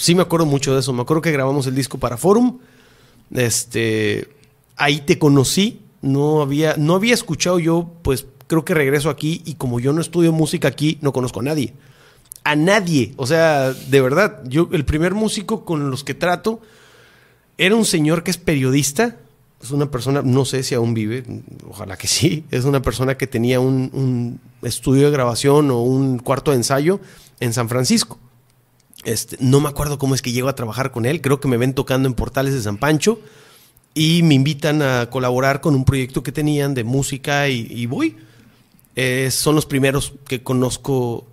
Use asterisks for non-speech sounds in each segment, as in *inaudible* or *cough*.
sí me acuerdo mucho de eso. Me acuerdo que grabamos el disco para Forum. Este, ahí te conocí. No había, no había escuchado yo, pues creo que regreso aquí y como yo no estudio música aquí, no conozco a nadie. A nadie. O sea, de verdad, yo el primer músico con los que trato era un señor que es periodista. Es una persona, no sé si aún vive, ojalá que sí. Es una persona que tenía un, un estudio de grabación o un cuarto de ensayo en San Francisco. Este, no me acuerdo cómo es que llego a trabajar con él, creo que me ven tocando en Portales de San Pancho y me invitan a colaborar con un proyecto que tenían de música y, voy. Eh, son los primeros que conozco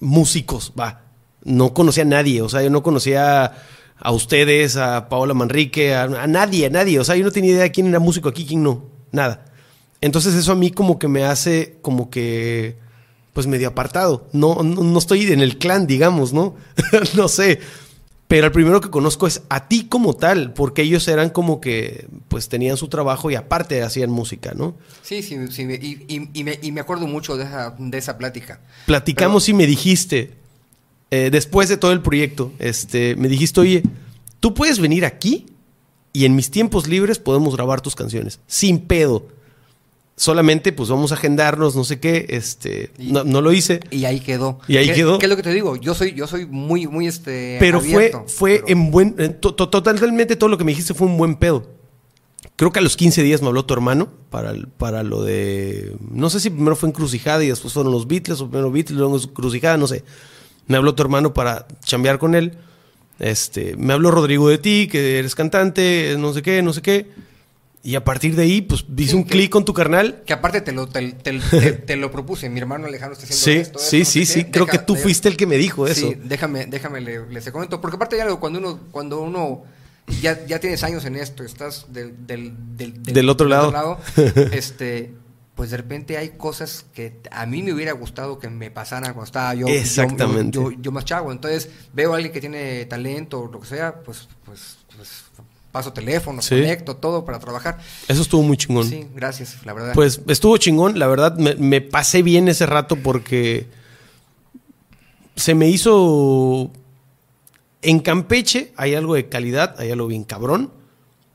músicos, va. No conocía a nadie, o sea, yo no conocía a ustedes, a Paola Manrique, a, nadie, a nadie. O sea, yo no tenía idea de quién era músico aquí, quién no, nada. Entonces eso a mí como que me hace como que pues medio apartado. No, no, estoy en el clan, digamos, ¿no? *laughs* no sé. Pero el primero que conozco es a ti como tal, porque ellos eran como que, pues tenían su trabajo y aparte hacían música, ¿no? Sí, sí, sí, y, me, acuerdo mucho de esa, plática. Platicamos y me dijiste, eh, después de todo el proyecto, este, me dijiste, oye, tú puedes venir aquí y en mis tiempos libres podemos grabar tus canciones, sin pedo solamente pues vamos a agendarnos, no sé qué, este, no, lo hice. Y ahí quedó. Y ahí ¿Qué, es lo que te digo? Yo soy, yo soy muy, muy este. Pero fue, fue en buen, eh, totalmente todo lo que me dijiste fue un buen pedo. Creo que a los 15 días me habló tu hermano para, para lo de, no sé si primero fue encrucijada y después fueron los Beatles, o primero Beatles, luego encrucijada, no sé. Me habló tu hermano para chambear con él. Este, me habló Rodrigo de ti, que eres cantante, no sé qué, no sé qué. Y a partir de ahí, pues, hice un clic con tu carnal. Que aparte te lo, *laughs* te, lo propuse. Mi hermano Alejandro está haciendo sí, esto. Sí, sí, sí. Creo que tú fuiste el que me dijo eso. Sí, déjame, déjame, le, les comento. Porque aparte ya cuando uno, cuando uno ya, ya tienes años en esto, estás del, del, del, otro, lado. *laughs* este, pues de repente hay cosas que a mí me hubiera gustado que me pasaran cuando estaba yo, Exactamente. yo, más chavo. Entonces veo a alguien que tiene talento o lo que sea, pues, pues, pues paso teléfono, conecto, todo para trabajar. Eso estuvo muy chingón. Sí, gracias, la verdad. Pues estuvo chingón, la verdad, me, pasé bien ese rato porque se me hizo... En Campeche hay algo de calidad, hay algo bien cabrón.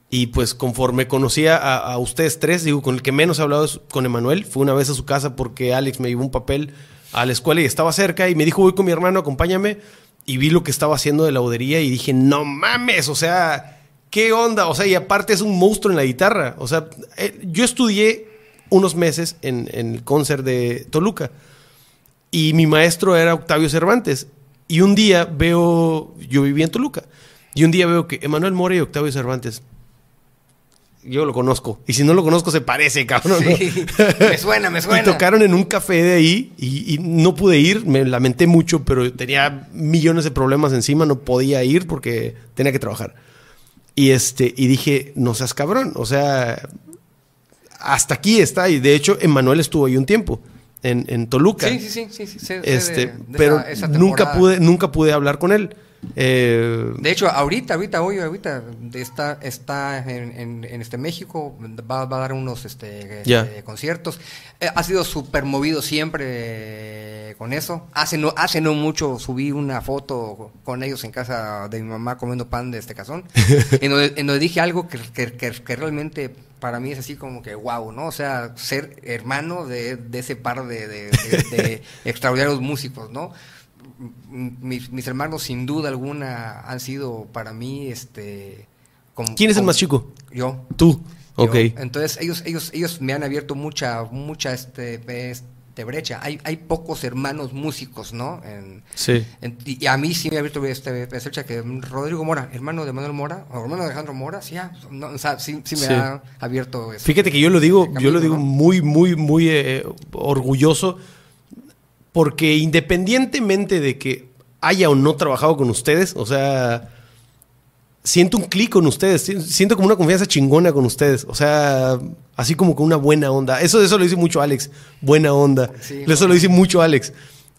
Y pues conforme conocía a, ustedes tres, digo, con el que menos he hablado es con Emanuel, fue una vez a su casa porque Alex me llevó un papel a la escuela y estaba cerca y me dijo, voy con mi hermano, acompáñame. Y vi lo que estaba haciendo de la laudería y dije, no mames, o sea, ¿Qué onda? O sea, y aparte es un monstruo en la guitarra. O sea, eh, yo estudié unos meses en, el concert de Toluca y mi maestro era Octavio Cervantes. Y un día veo, yo vivía en Toluca, y un día veo que Emanuel More y Octavio Cervantes yo lo conozco. Y si no lo conozco, se parece, cabrón. Sí, me suena, me *laughs* suena. Y tocaron en un café de ahí y, y, no pude ir. Me lamenté mucho, pero tenía millones de problemas encima. No podía ir porque tenía que trabajar. Y, este, y dije, no seas cabrón, o sea, hasta aquí está. Y de hecho, Emanuel estuvo ahí un tiempo. En, Toluca. Sí, sí, sí, sí, sí, este, pero nunca pude, nunca pude hablar con él. Eh, de hecho, ahorita, ahorita, hoy, ahorita, está, está en, en, este México, va, a dar unos este, eh, conciertos. Eh, ha sido súper movido siempre con eso. Hace no, mucho subí una foto con ellos en casa de mi mamá comiendo pan de este cazón, *laughs* en, donde, dije algo que, realmente para mí es así como que wow, ¿no? O sea, ser hermano de, ese par de, *laughs* extraordinarios músicos, ¿no? Mis, hermanos sin duda alguna han sido para mí este... Como, ¿Quién es el más chico? Yo. Tú. Entonces ellos, ellos, ellos me han abierto mucha, mucha este brecha. Hay, pocos hermanos músicos, ¿no? sí. y a mí sí me ha abierto esta brecha que Rodrigo Mora, hermano de Manuel Mora, o hermano de Alejandro Mora, sí, ah, pues, sí, me ha abierto. Este Fíjate que yo lo digo, yo lo digo muy, muy, muy eh, orgulloso, porque independientemente de que haya o no trabajado con ustedes, o sea, siento un clic con ustedes, siento como una confianza chingona con ustedes, o sea. Así como con una buena onda. Eso, eso lo dice mucho Alex. Buena onda. eso lo dice mucho Alex.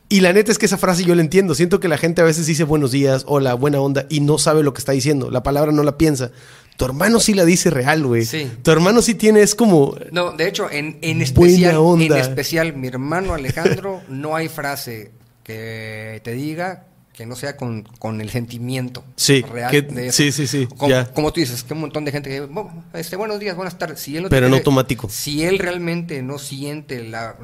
Y la neta es que esa frase yo la entiendo. Siento que la gente a veces dice buenos días, hola, buena onda, y no sabe lo que está diciendo. La palabra no la piensa. Tu hermano sí la dice real, güey. Tu hermano sí tiene, es como. No, de hecho, en, en especial. En especial, mi hermano Alejandro, no hay frase que te diga que no sea con, el sentimiento real Sí, sí, sí. Como, tú dices, que un montón de gente que bueno, este, buenos días, buenas tardes. Si Pero en automático. Si él realmente no siente la,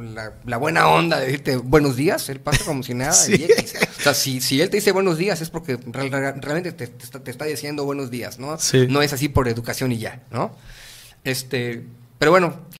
buena onda de decirte buenos días, él pasa como si nada. *laughs* o sea, si, él te dice buenos días es porque realmente te, está, diciendo buenos días, ¿no? No es así por educación y ya, ¿no? Este, pero bueno,